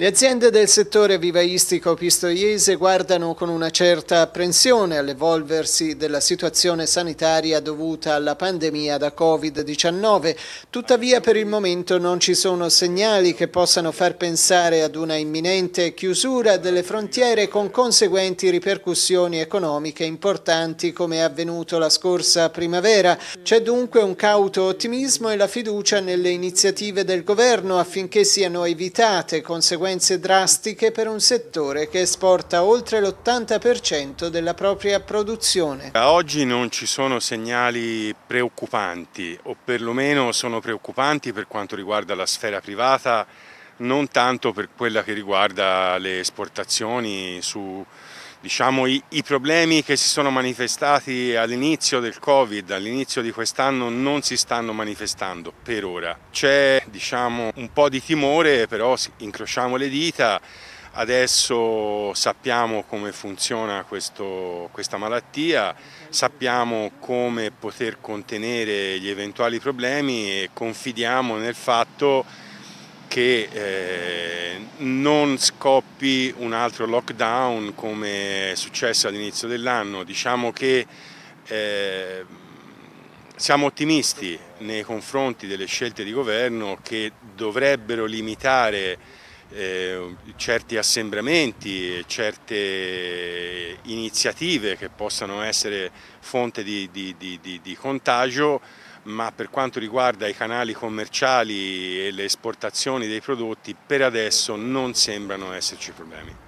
Le aziende del settore vivaistico pistoiese guardano con una certa apprensione all'evolversi della situazione sanitaria dovuta alla pandemia da Covid-19, tuttavia per il momento non ci sono segnali che possano far pensare ad una imminente chiusura delle frontiere con conseguenti ripercussioni economiche importanti come è avvenuto la scorsa primavera. C'è dunque un cauto ottimismo e la fiducia nelle iniziative del governo affinché siano evitate conseguenze conseguenze drastiche per un settore che esporta oltre l'80% della propria produzione. A oggi non ci sono segnali preoccupanti o perlomeno sono preoccupanti per quanto riguarda la sfera privata non tanto per quella che riguarda le esportazioni su diciamo, i, i, problemi che si sono manifestati all'inizio del Covid, all'inizio di quest'anno, non si stanno manifestando per ora. C'è diciamo, un po' di timore, però incrociamo le dita. Adesso sappiamo come funziona questo, questa malattia, sappiamo come poter contenere gli eventuali problemi e confidiamo nel fatto che eh, non scoppi un altro lockdown come è successo all'inizio dell'anno. Diciamo che eh, siamo ottimisti nei confronti delle scelte di governo che dovrebbero limitare eh, certi assembramenti, certe iniziative che possano essere fonte di, di, di, di contagio ma per quanto riguarda i canali commerciali e le esportazioni dei prodotti per adesso non sembrano esserci problemi.